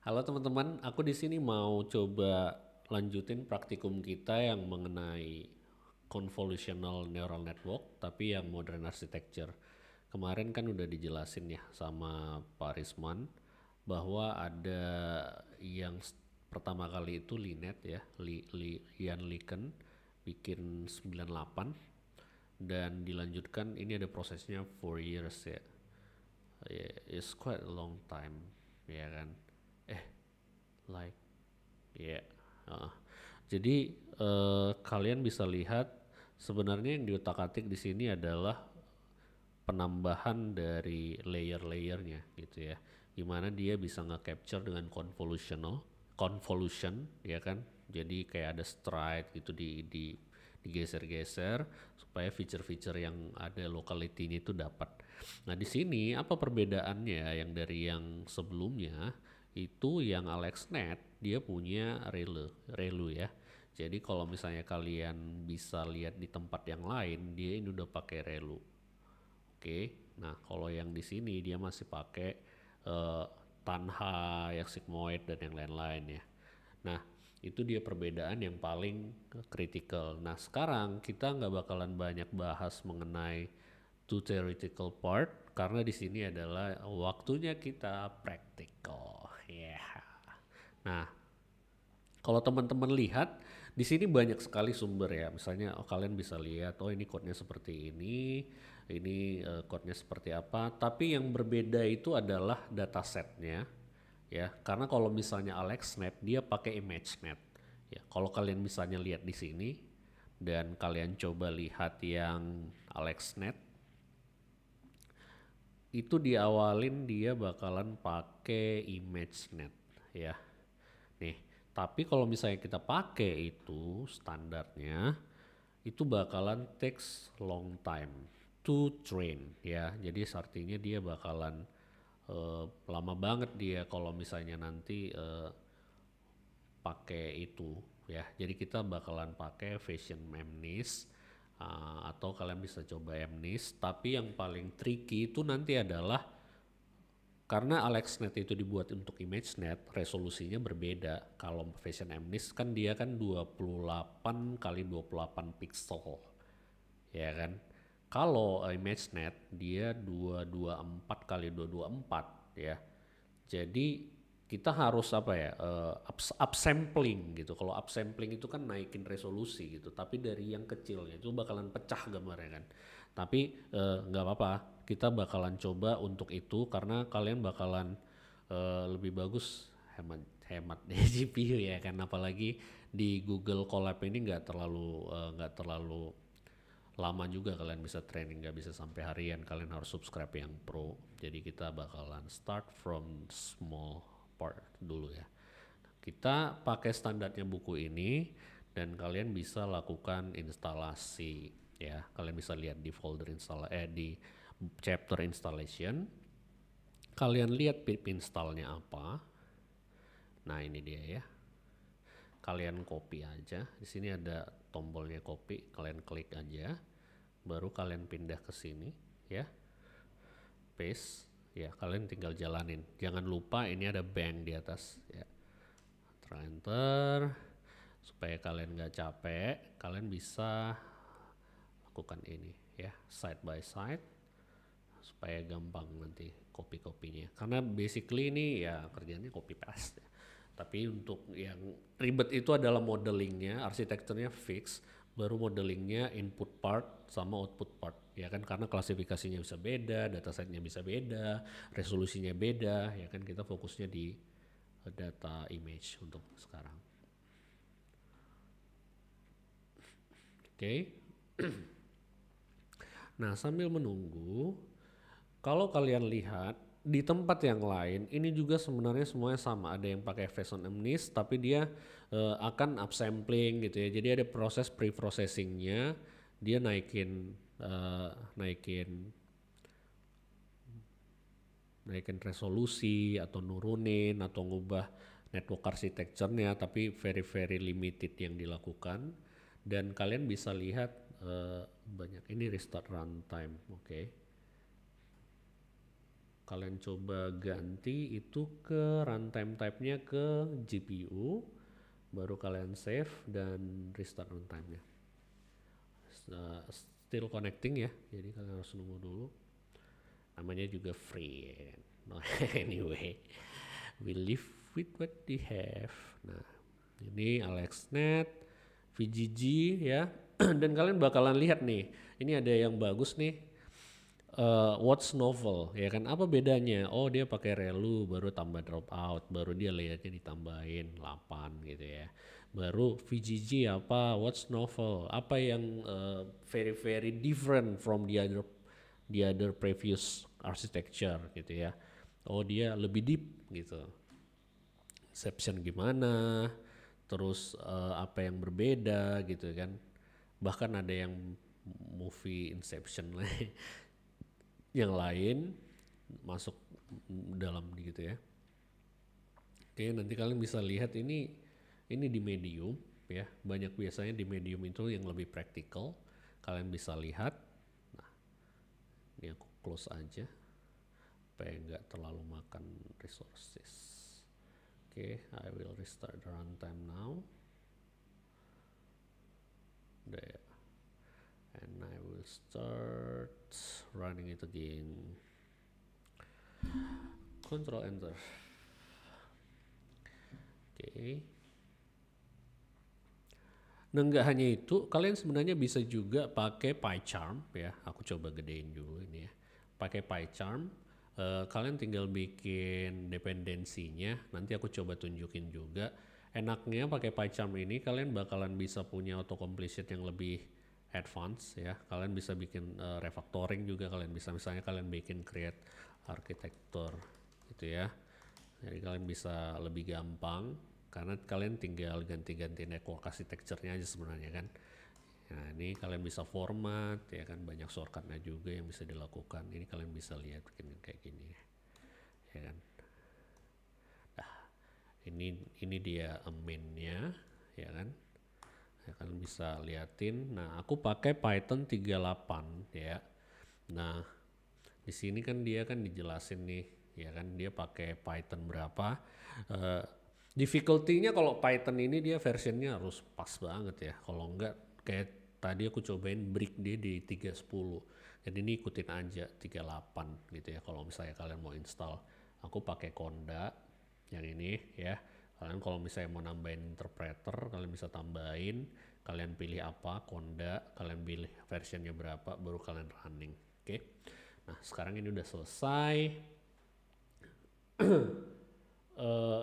Halo teman-teman, aku di sini mau coba lanjutin praktikum kita yang mengenai convolutional neural network tapi yang modern architecture. Kemarin kan udah dijelasin ya sama Pak Risman bahwa ada yang pertama kali itu Linet ya, Li, Li, Ian Liken bikin 98 dan dilanjutkan ini ada prosesnya 4 years ya. Yeah, it's quite a long time ya kan eh like ya yeah. uh. jadi uh, kalian bisa lihat sebenarnya yang diutak-atik di sini adalah penambahan dari layer-layernya gitu ya gimana dia bisa nge-capture dengan convolutional convolution ya kan jadi kayak ada stride gitu di di digeser-geser supaya feature-feature yang ada locality-nya itu dapat. Nah, di sini apa perbedaannya yang dari yang sebelumnya? itu yang AlexNet dia punya relu relu ya jadi kalau misalnya kalian bisa lihat di tempat yang lain dia ini udah pakai relu oke nah kalau yang di sini dia masih pakai uh, tanha yang sigmoid dan yang lain-lain ya nah itu dia perbedaan yang paling critical. Nah sekarang kita nggak bakalan banyak bahas mengenai two theoretical part karena di sini adalah waktunya kita practical. Ya. Yeah. Nah, kalau teman-teman lihat di sini banyak sekali sumber ya. Misalnya oh, kalian bisa lihat oh ini code seperti ini, ini uh, eh, code seperti apa. Tapi yang berbeda itu adalah datasetnya ya. Karena kalau misalnya AlexNet dia pakai ImageNet. Ya, kalau kalian misalnya lihat di sini dan kalian coba lihat yang AlexNet itu diawalin dia bakalan pakai ImageNet ya. Nih, tapi kalau misalnya kita pakai itu standarnya itu bakalan takes long time to train ya. Jadi artinya dia bakalan uh, lama banget dia kalau misalnya nanti uh, eh, pakai itu ya. Jadi kita bakalan pakai Fashion Memnis Ah, atau kalian bisa coba Mnis. Tapi yang paling tricky itu nanti adalah karena AlexNet itu dibuat untuk ImageNet, resolusinya berbeda. Kalau Fashion Mnis kan dia kan 28 kali 28 pixel, ya kan? Kalau eh, ImageNet dia 224 kali 224 ya. Jadi kita harus apa ya uh, eh, ups, upsampling gitu. Kalau upsampling itu kan naikin resolusi gitu, tapi dari yang kecil itu bakalan pecah gambarnya kan. Tapi eh, nggak uh, apa-apa, kita bakalan coba untuk itu karena kalian bakalan uh, lebih bagus hemat hemat GPU ya kan. Apalagi di Google Collab ini nggak terlalu nggak uh, terlalu lama juga kalian bisa training nggak bisa sampai harian kalian harus subscribe yang pro jadi kita bakalan start from small part dulu ya. Kita pakai standarnya buku ini dan kalian bisa lakukan instalasi ya. Kalian bisa lihat di folder install eh di chapter installation. Kalian lihat pip installnya apa. Nah, ini dia ya. Kalian copy aja. Di sini ada tombolnya copy, kalian klik aja. Baru kalian pindah ke sini ya. Paste ya kalian tinggal jalanin jangan lupa ini ada bank di atas ya enter supaya kalian nggak capek kalian bisa lakukan ini ya side by side supaya gampang nanti copy kopinya karena basically ini ya kerjanya copy paste ya. tapi untuk yang ribet itu adalah modelingnya arsitekturnya fix baru modelingnya input part sama output part ya kan karena klasifikasinya bisa beda data setnya bisa beda resolusinya beda ya kan kita fokusnya di eh, data image untuk sekarang oke okay. nah sambil menunggu kalau kalian lihat di tempat yang lain ini juga sebenarnya semuanya sama ada yang pakai on Amnis tapi dia uh, akan upsampling gitu ya jadi ada proses pre-processingnya dia naikin uh, naikin naikin resolusi atau nurunin atau ngubah network architecture-nya tapi very very limited yang dilakukan dan kalian bisa lihat uh, banyak ini restart runtime oke okay kalian coba ganti itu ke runtime type-nya ke GPU baru kalian save dan restart runtime-nya eh, still connecting ya jadi kalian harus nunggu dulu namanya juga free no anyway we live with what we have nah ini AlexNet VGG ya dan kalian bakalan lihat nih ini ada yang bagus nih uh, eh, what's novel ya kan apa bedanya oh dia pakai relu baru tambah drop out baru dia layernya ditambahin 8 gitu ya baru VGG apa what's novel apa yang uh, very very different from the other the other previous architecture gitu ya oh dia lebih deep gitu Inception gimana terus uh, apa yang berbeda gitu kan bahkan ada yang movie Inception lah yang lain masuk dalam gitu ya. Oke, nanti kalian bisa lihat ini ini di medium ya. Banyak biasanya di medium itu yang lebih praktikal. Kalian bisa lihat. Nah, ini aku close aja supaya nggak terlalu makan resources. Oke, okay, I will restart the runtime now. There and I will start running it again control enter oke okay. nah nggak hanya itu kalian sebenarnya bisa juga pakai PyCharm ya aku coba gedein dulu ini ya pakai PyCharm, eh, kalian tinggal bikin dependensinya nanti aku coba tunjukin juga enaknya pakai PyCharm ini kalian bakalan bisa punya auto completion yang lebih advance ya kalian bisa bikin uh, refactoring juga kalian bisa misalnya kalian bikin create arsitektur gitu ya jadi kalian bisa lebih gampang karena kalian tinggal ganti-ganti network arsitekturnya aja sebenarnya kan nah ini kalian bisa format ya kan banyak shortcutnya juga yang bisa dilakukan ini kalian bisa lihat bikin kayak gini ya kan nah ini ini dia mainnya ya kan ya kalian bisa liatin nah aku pakai Python 38 ya nah di sini kan dia kan dijelasin nih ya kan dia pakai Python berapa uh, difficulty-nya kalau Python ini dia versionnya harus pas banget ya kalau enggak kayak tadi aku cobain break dia di 310 jadi ini ikutin aja 38 gitu ya kalau misalnya kalian mau install aku pakai Konda yang ini ya Kalian kalau misalnya mau nambahin interpreter, kalian bisa tambahin, kalian pilih apa, konda, kalian pilih versionnya berapa, baru kalian running. Oke. Okay? Nah, sekarang ini udah selesai. uh,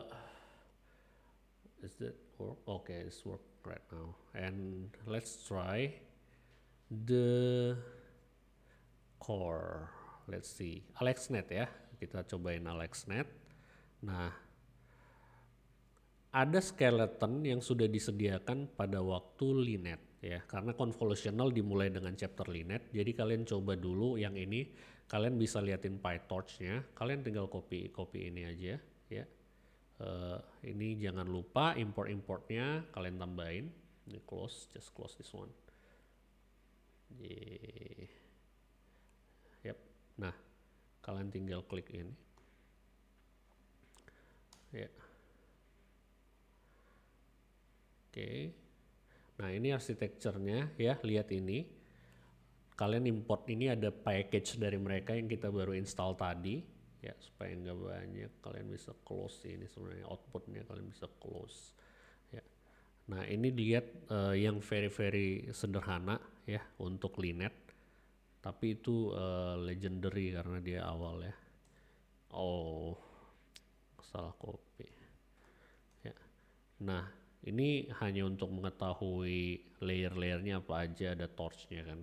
is that work? Okay, it's work right now. And let's try the core. Let's see. AlexNet ya. Kita cobain AlexNet. Nah, ada skeleton yang sudah disediakan pada waktu Linet ya karena convolutional dimulai dengan chapter Linet jadi kalian coba dulu yang ini kalian bisa liatin PyTorch-nya kalian tinggal copy copy ini aja ya uh, ini jangan lupa import importnya kalian tambahin ini close just close this one yeah. yep nah kalian tinggal klik ini ya yeah Oke. Nah, ini arsitekturnya ya, lihat ini. Kalian import ini ada package dari mereka yang kita baru install tadi ya supaya nggak banyak kalian bisa close ini sebenarnya outputnya kalian bisa close ya nah ini lihat uh, yang very very sederhana ya untuk Linet tapi itu uh, legendary karena dia awal ya oh salah copy ya nah ini hanya untuk mengetahui layer-layernya apa aja ada torchnya kan.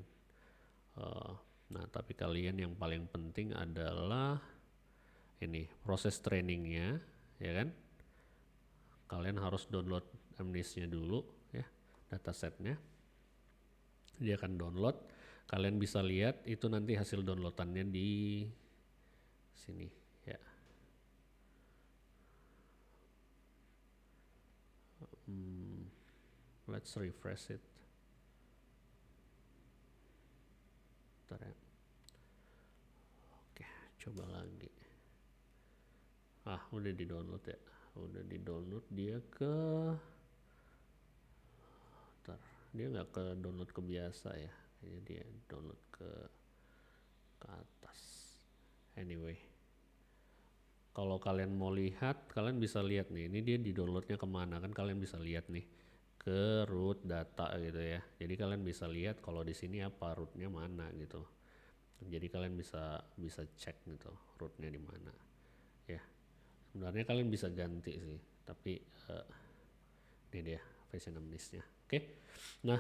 Uh, nah tapi kalian yang paling penting adalah ini proses trainingnya ya kan. Kalian harus download amnesnya dulu ya datasetnya. Dia akan download. Kalian bisa lihat itu nanti hasil downloadannya di sini Hmm, let's refresh it. Bentar ya. Oke, coba lagi. Ah, udah di download ya. Udah di download dia ke. Bentar, dia nggak ke download ke biasa ya. Jadi dia download ke ke atas. Anyway. Kalau kalian mau lihat, kalian bisa lihat nih. Ini dia di downloadnya kemana kan kalian bisa lihat nih ke root data gitu ya. Jadi kalian bisa lihat kalau di sini apa rootnya mana gitu. Jadi kalian bisa bisa cek gitu rootnya di mana. Ya, sebenarnya kalian bisa ganti sih, tapi uh, ini dia fashion amnesnya. Oke, okay? nah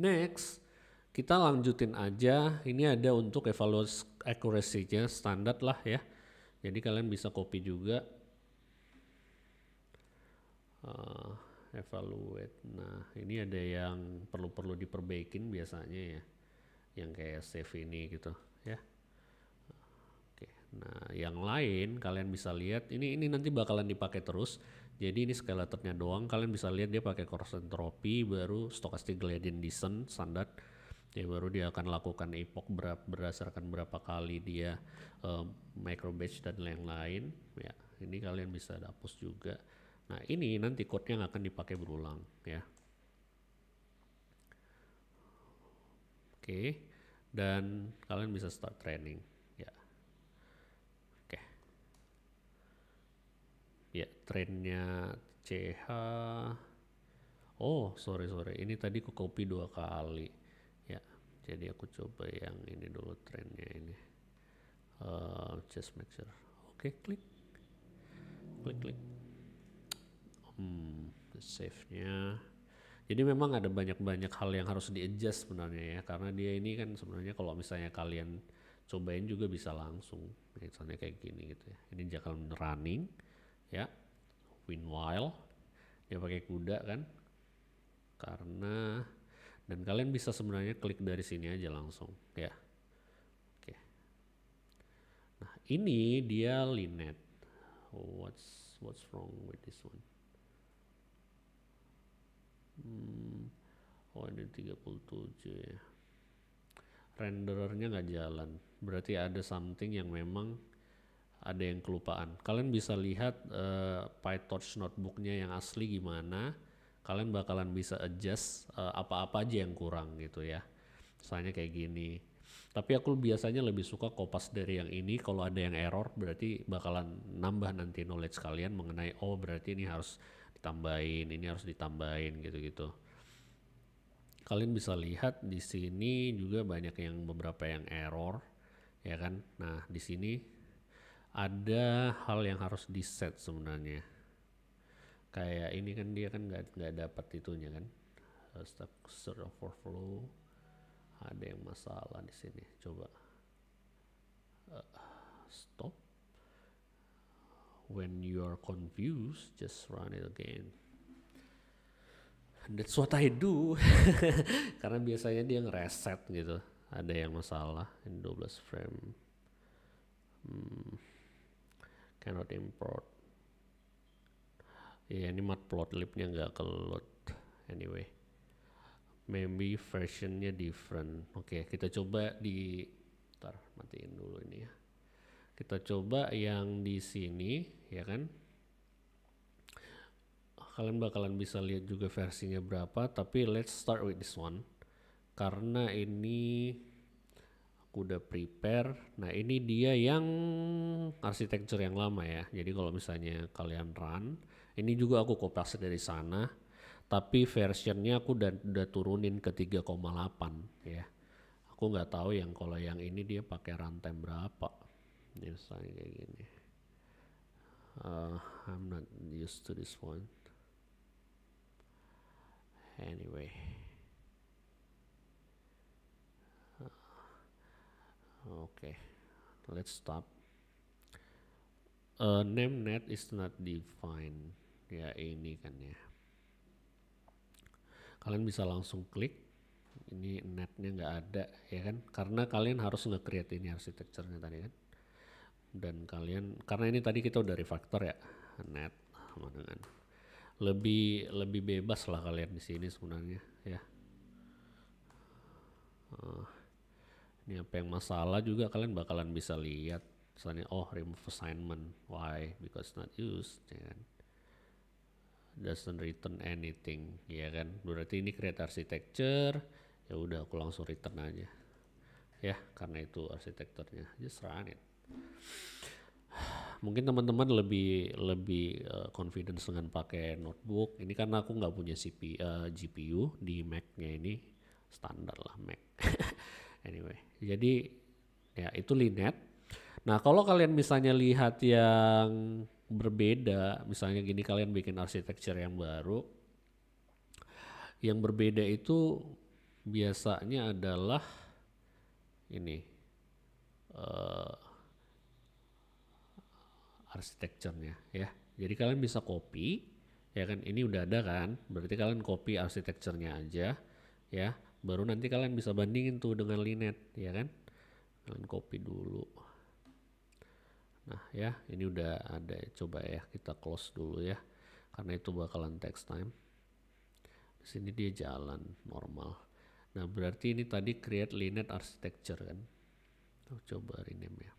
next kita lanjutin aja. Ini ada untuk evaluasi accuracy-nya standar lah ya jadi kalian bisa copy juga uh, evaluate nah ini ada yang perlu-perlu diperbaikin biasanya ya yang kayak save ini gitu ya oke nah yang lain kalian bisa lihat ini ini nanti bakalan dipakai terus jadi ini skeletonnya doang kalian bisa lihat dia pakai cross entropy baru stokastik gradient descent standar ya baru dia akan lakukan epoch berdasarkan berapa kali dia um, eh, micro batch dan lain-lain ya ini kalian bisa hapus juga nah ini nanti code yang akan dipakai berulang ya oke dan kalian bisa start training ya oke ya trennya CH oh sorry sorry ini tadi ku copy dua kali jadi aku coba yang ini dulu trennya ini uh, eh, just make sure oke okay, klik klik klik hmm save nya jadi memang ada banyak-banyak hal yang harus di adjust sebenarnya ya karena dia ini kan sebenarnya kalau misalnya kalian cobain juga bisa langsung misalnya kayak gini gitu ya ini jangan running ya win while dia pakai kuda kan karena dan kalian bisa sebenarnya klik dari sini aja langsung ya. Oke. Nah, ini dia Linet. What's what's wrong with this one? Hmm. Oh ini 37 ya renderernya nggak jalan berarti ada something yang memang ada yang kelupaan kalian bisa lihat uh, PyTorch notebooknya yang asli gimana kalian bakalan bisa adjust apa eh, apa-apa aja yang kurang gitu ya misalnya kayak gini tapi aku biasanya lebih suka kopas dari yang ini kalau ada yang error berarti bakalan nambah nanti knowledge kalian mengenai oh berarti ini harus ditambahin ini harus ditambahin gitu-gitu kalian bisa lihat di sini juga banyak yang beberapa yang error ya kan nah di sini ada hal yang harus di set sebenarnya kayak ini kan dia kan nggak nggak dapat itunya kan eh, stuck server overflow ada yang masalah di sini coba uh, stop when you are confused just run it again that's what I do karena biasanya dia ngereset gitu ada yang masalah in 12 frame hmm. cannot import ya ini matplotlibnya nggak keload anyway maybe versionnya different oke okay, kita coba di ntar matiin dulu ini ya kita coba yang di sini ya kan kalian bakalan bisa lihat juga versinya berapa tapi let's start with this one karena ini aku udah prepare nah ini dia yang arsitektur yang lama ya jadi kalau misalnya kalian run ini juga aku kopas dari sana, tapi versionnya aku udah, udah turunin ke 3,8 ya. Aku nggak tahu yang kalau yang ini dia pakai rantai berapa. Nih misalnya kayak gini. Uh, I'm not used to this one. Anyway. Oke, uh, okay. let's stop. Uh, name net is not defined ya ini kan ya kalian bisa langsung klik ini netnya nggak ada ya kan karena kalian harus nge-create ini arsitekturnya tadi kan dan kalian karena ini tadi kita udah refactor ya net sama dengan lebih lebih bebas lah kalian di sini sebenarnya ya eh, ini apa yang masalah juga kalian bakalan bisa lihat misalnya oh remove assignment why because not used ya kan doesn't return anything ya kan berarti ini create architecture ya udah aku langsung return aja ya karena itu arsitekturnya just run it mungkin teman-teman lebih lebih uh, confidence dengan pakai notebook ini karena aku nggak punya CPU uh, eh, GPU di Mac-nya ini standar lah Mac anyway jadi ya itu Linet nah kalau kalian misalnya lihat yang berbeda misalnya gini kalian bikin arsitektur yang baru yang berbeda itu biasanya adalah ini uh, arsitekturnya ya jadi kalian bisa copy ya kan ini udah ada kan berarti kalian copy arsitekturnya aja ya baru nanti kalian bisa bandingin tuh dengan linet ya kan kalian copy dulu Nah ya ini udah ada coba ya kita close dulu ya karena itu bakalan text time. Di sini dia jalan normal. Nah berarti ini tadi create linear architecture kan. Tuh, coba rename ya.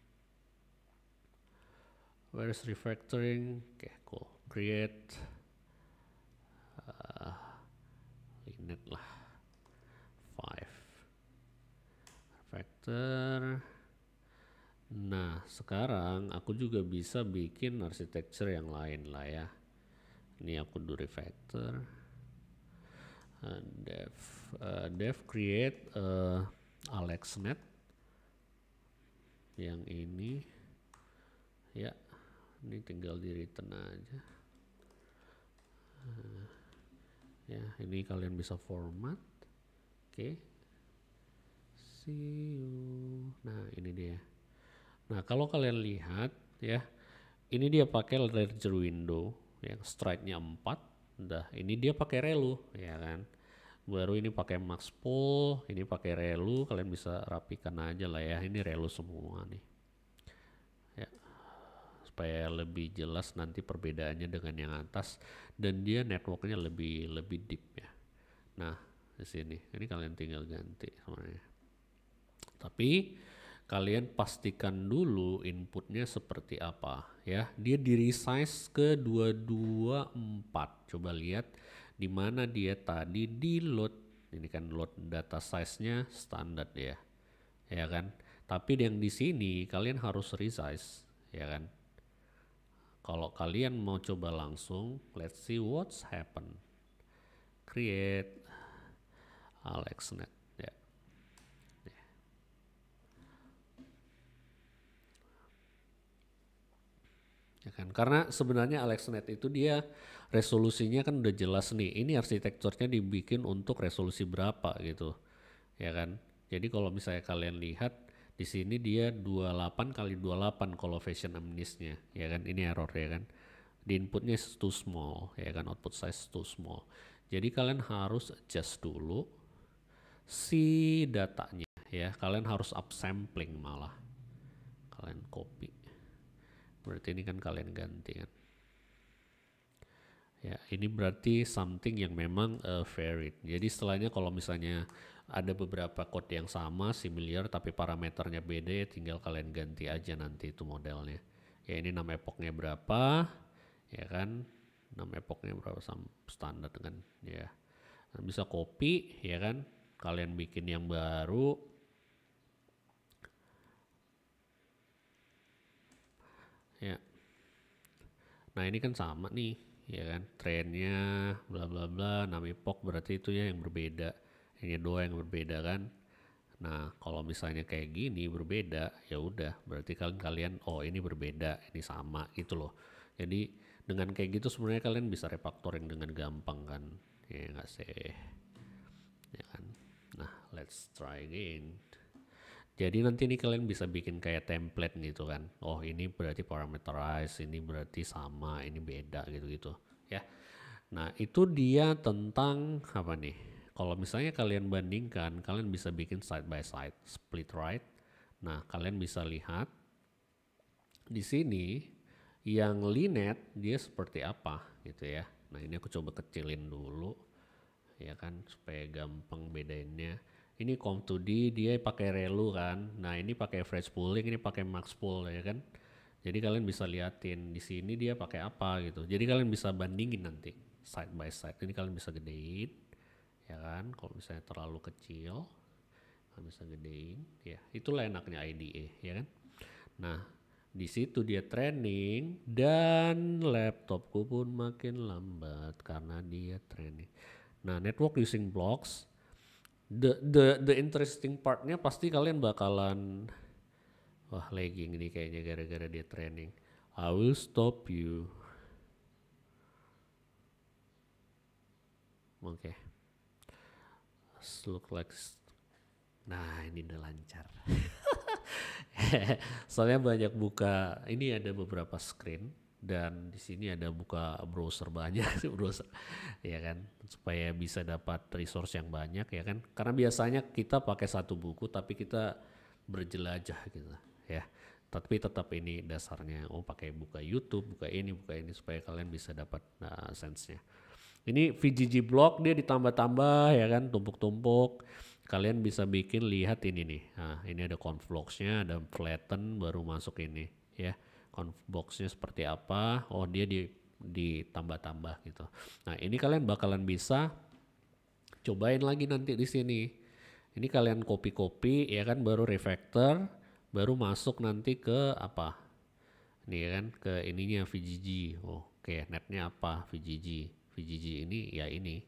Where is refactoring? Oke okay, cool. Create uh, linear lah. five refactor Nah, sekarang aku juga bisa bikin arsitektur yang lain lah ya. Ini aku do refactor. Uh, dev, uh, dev create uh, eh, AlexNet. Yang ini, ya, ini tinggal di return aja. Uh, ya, ini kalian bisa format. Oke. Okay. See you. Nah, ini dia. Nah kalau kalian lihat ya ini dia pakai larger window yang stride-nya 4. Dah ini dia pakai relu ya kan. Baru ini pakai max pull, ini pakai relu, kalian bisa rapikan aja lah ya. Ini relu semua nih. Ya. Supaya lebih jelas nanti perbedaannya dengan yang atas dan dia networknya lebih lebih deep ya. Nah, di sini. Ini kalian tinggal ganti sebenarnya. Tapi kalian pastikan dulu inputnya seperti apa ya. Dia di resize ke 224. Coba lihat di mana dia tadi di load. Ini kan load data size-nya standar ya. Ya kan? Tapi yang di sini kalian harus resize ya kan. Kalau kalian mau coba langsung, let's see what's happen. Create AlexNet. ya kan karena sebenarnya AlexNet itu dia resolusinya kan udah jelas nih ini arsitekturnya dibikin untuk resolusi berapa gitu ya kan jadi kalau misalnya kalian lihat di sini dia 28 kali 28 kalau fashion amnisnya ya kan ini error ya kan di inputnya too small ya kan output size too small jadi kalian harus adjust dulu si datanya ya kalian harus up sampling malah kalian copy berarti ini kan kalian ganti kan ya ini berarti something yang memang uh, varied jadi setelahnya kalau misalnya ada beberapa kode yang sama similar tapi parameternya beda ya tinggal kalian ganti aja nanti itu modelnya ya ini nama epoknya berapa ya kan nama epoknya berapa sama standar kan ya nah, bisa copy ya kan kalian bikin yang baru Nah ini kan sama nih, ya kan? Trennya bla bla bla, nama epoch berarti itu ya yang berbeda. Ini ya dua yang berbeda kan. Nah kalau misalnya kayak gini berbeda, ya udah berarti kalian kalian oh ini berbeda, ini sama gitu loh. Jadi dengan kayak gitu sebenarnya kalian bisa refactoring dengan gampang kan, ya nggak sih? Ya kan? Nah let's try again. Jadi nanti ini kalian bisa bikin kayak template gitu kan. Oh ini berarti parameterize, ini berarti sama, ini beda gitu-gitu ya. Nah itu dia tentang apa nih? Kalau misalnya kalian bandingkan, kalian bisa bikin side by side, split right. Nah kalian bisa lihat di sini yang linet dia seperti apa gitu ya. Nah ini aku coba kecilin dulu ya kan supaya gampang bedainnya ini COM2D dia pakai relu kan nah ini pakai fresh pooling ini pakai max pool ya kan jadi kalian bisa liatin di sini dia pakai apa gitu jadi kalian bisa bandingin nanti side by side ini kalian bisa gedein ya kan kalau misalnya terlalu kecil kalian nah bisa gedein ya itulah enaknya IDE ya kan nah di situ dia training dan laptopku pun makin lambat karena dia training. Nah, network using blocks the the the interesting partnya pasti kalian bakalan wah lagging nih kayaknya gara-gara dia training I will stop you oke okay. look like nah ini udah lancar soalnya banyak buka ini ada beberapa screen dan di sini ada buka browser banyak browser ya kan supaya bisa dapat resource yang banyak ya kan karena biasanya kita pakai satu buku tapi kita berjelajah gitu ya tapi tetap ini dasarnya oh pakai buka YouTube buka ini buka ini supaya kalian bisa dapat nah, sense-nya ini VGG blog dia ditambah-tambah ya kan tumpuk-tumpuk kalian bisa bikin lihat ini nih nah, ini ada conflux nya ada flatten baru masuk ini ya boxnya seperti apa oh dia di ditambah-tambah gitu nah ini kalian bakalan bisa cobain lagi nanti di sini ini kalian copy-copy ya kan baru refactor baru masuk nanti ke apa ini ya kan ke ininya VGG oh, oke okay. netnya apa VGG VGG ini ya ini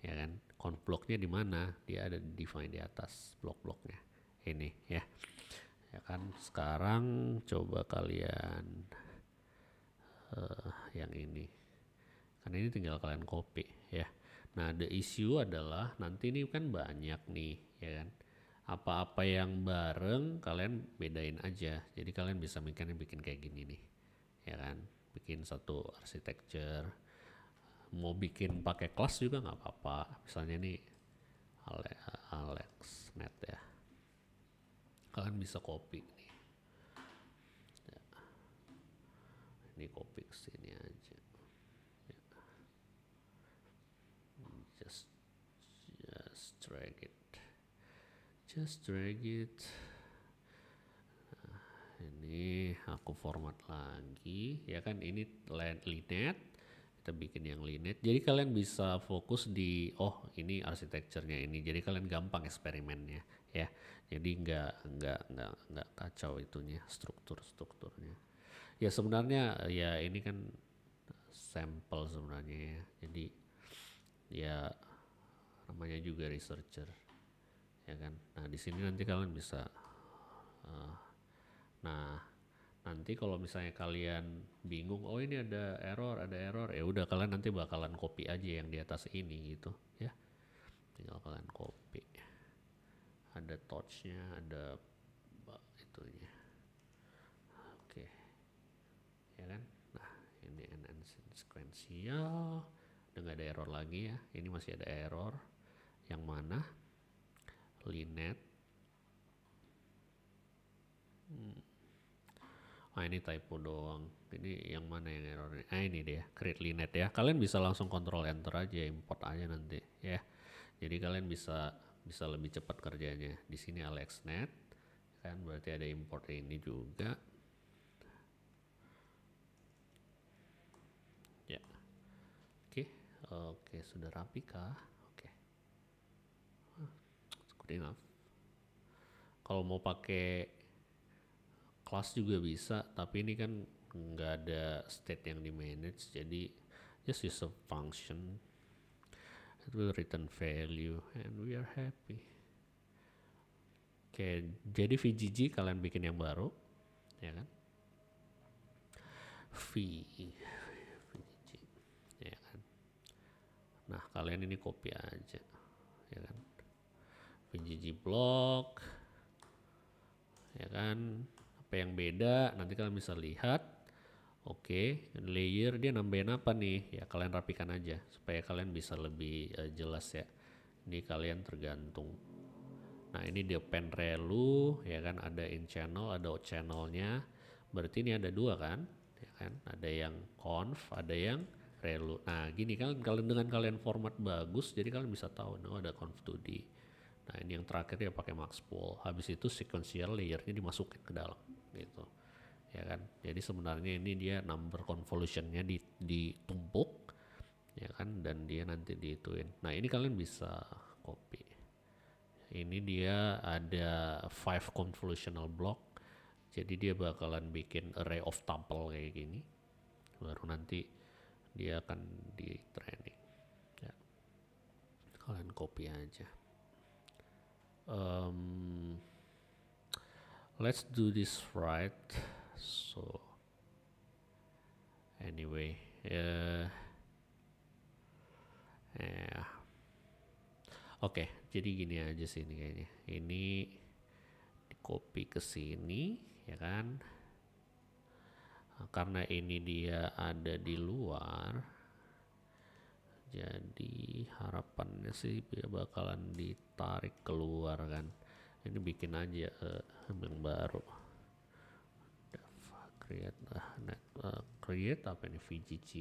ya kan confbloknya di mana dia ada di define di atas blok-bloknya ini ya ya kan sekarang coba kalian uh, yang ini kan ini tinggal kalian copy ya nah the issue adalah nanti ini kan banyak nih ya kan apa-apa yang bareng kalian bedain aja jadi kalian bisa bikin bikin kayak gini nih ya kan bikin satu arsitektur mau bikin pakai kelas juga nggak apa-apa misalnya nih bahkan bisa copy nih ya. ini copy sini aja ya. just just drag it just drag it nah, ini aku format lagi ya kan ini linet kita bikin yang linet jadi kalian bisa fokus di oh ini arsitekturnya ini jadi kalian gampang eksperimennya ya jadi nggak nggak nggak nggak kacau itunya struktur strukturnya ya sebenarnya ya ini kan sampel sebenarnya ya jadi ya namanya juga researcher ya kan nah di sini nanti kalian bisa uh, nah nanti kalau misalnya kalian bingung oh ini ada error ada error ya udah kalian nanti bakalan copy aja yang di atas ini gitu ya tinggal kalian copy ada touchnya ada itunya oke okay. ya kan nah ini NN sequential udah nggak ada error lagi ya ini masih ada error yang mana linet hmm. ah ini typo doang ini yang mana yang errornya ah ini dia create linet ya kalian bisa langsung kontrol enter aja import aja nanti ya jadi kalian bisa bisa lebih cepat kerjanya. Di sini AlexNet kan berarti ada import ini juga. Ya. Oke, oke sudah rapi kah? Oke. Ah, good enough. Kalau mau pakai kelas juga bisa, tapi ini kan nggak ada state yang di manage, jadi just use a function It will return value and we are happy. Oke, jadi VGG kalian bikin yang baru, ya kan? V, VGG, ya kan? Nah, kalian ini copy aja, ya kan? VGG block, ya kan? Apa yang beda? Nanti kalian bisa lihat Oke, okay, layer dia nambahin apa nih? Ya kalian rapikan aja supaya kalian bisa lebih uh, jelas ya. Ini kalian tergantung. Nah ini dia pen relu ya kan ada in channel ada out channelnya. Berarti ini ada dua kan? Ya kan? Ada yang conf, ada yang relu. Nah gini kan kalian dengan kalian format bagus jadi kalian bisa tahu no, ada conf 2D. Nah ini yang terakhir ya pakai max pool. Habis itu sequential layernya dimasukin ke dalam gitu ya kan jadi sebenarnya ini dia number convolutionnya ditumpuk ya kan dan dia nanti dituin nah ini kalian bisa copy ini dia ada five convolutional block jadi dia bakalan bikin array of tuple kayak gini baru nanti dia akan di training ya. kalian copy aja um, let's do this right so anyway ya uh, eh, yeah. oke okay, jadi gini aja sih ini kayaknya ini di copy ke sini ya kan karena ini dia ada di luar jadi harapannya sih dia bakalan ditarik keluar kan ini bikin aja uh, yang baru create uh, net uh, create apa ini VGG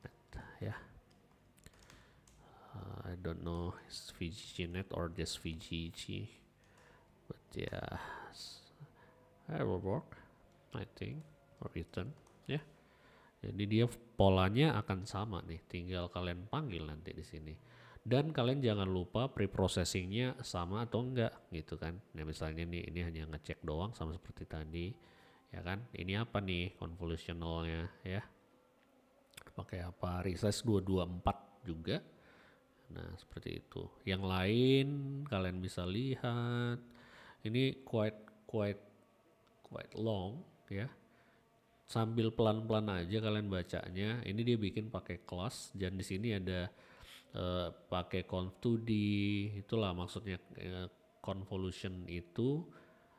net ya yeah. uh, I don't know is VGG net or just VGG but yeah I will work I think or return ya yeah. jadi dia polanya akan sama nih tinggal kalian panggil nanti di sini dan kalian jangan lupa preprocessingnya sama atau enggak gitu kan nah misalnya nih ini hanya ngecek doang sama seperti tadi ya kan ini apa nih convolutionalnya ya pakai apa resize 224 juga nah seperti itu yang lain kalian bisa lihat ini quite quite quite long ya sambil pelan-pelan aja kalian bacanya ini dia bikin pakai class dan di sini ada uh, pakai conv 2 d itulah maksudnya uh, convolution itu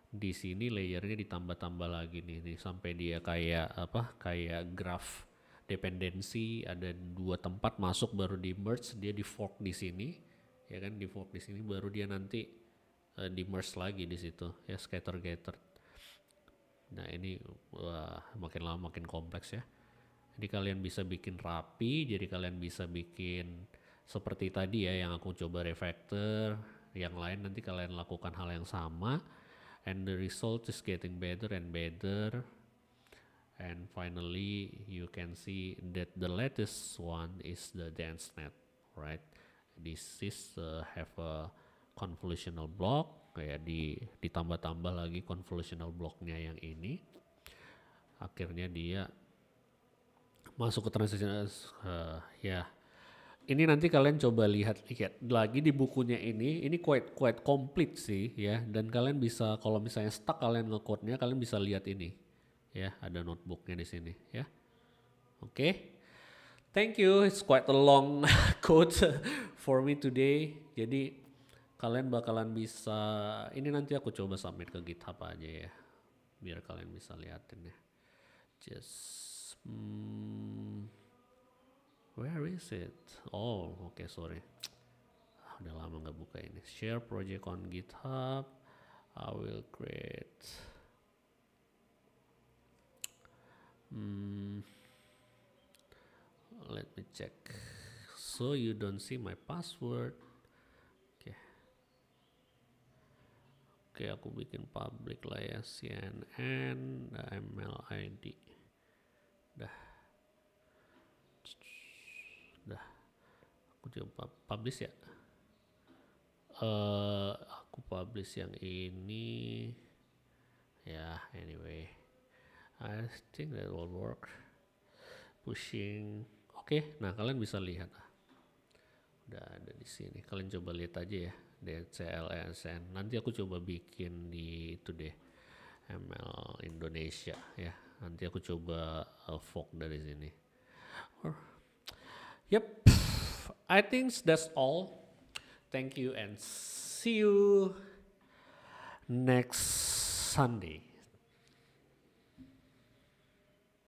di sini layernya ditambah-tambah lagi nih, nih sampai dia kayak apa kayak graph dependensi ada dua tempat masuk baru di merge dia di fork di sini ya kan di fork di sini baru dia nanti uh, di merge lagi di situ ya scatter gather nah ini wah, makin lama makin kompleks ya jadi kalian bisa bikin rapi jadi kalian bisa bikin seperti tadi ya yang aku coba refactor yang lain nanti kalian lakukan hal yang sama and the result is getting better and better and finally you can see that the latest one is the dance net right this is uh, have a convolutional block ya di ditambah-tambah lagi convolutional blocknya yang ini akhirnya dia masuk ke transition uh, ya ini nanti kalian coba lihat lihat lagi di bukunya ini ini quite quite komplit sih ya dan kalian bisa kalau misalnya stuck kalian ngekotnya kalian bisa lihat ini ya ada notebooknya di sini ya oke okay. thank you it's quite a long quote for me today jadi kalian bakalan bisa ini nanti aku coba submit ke GitHub aja ya biar kalian bisa lihatin ya just hmm, Where is it? Oh, oke okay, sorry. Udah lama nggak buka ini. Share project on GitHub. I will create. Hmm. Let me check. So you don't see my password. Oke. Okay. okay, aku bikin public lah ya CNN ML ID. Dah. aku coba publish ya uh, aku publish yang ini ya yeah, anyway I think that will work pushing oke okay, nah kalian bisa lihat udah ada di sini kalian coba lihat aja ya DCLSN e nanti aku coba bikin di itu deh ML Indonesia ya nanti aku coba uh, fork dari sini or yep I think that's all. Thank you and see you next Sunday.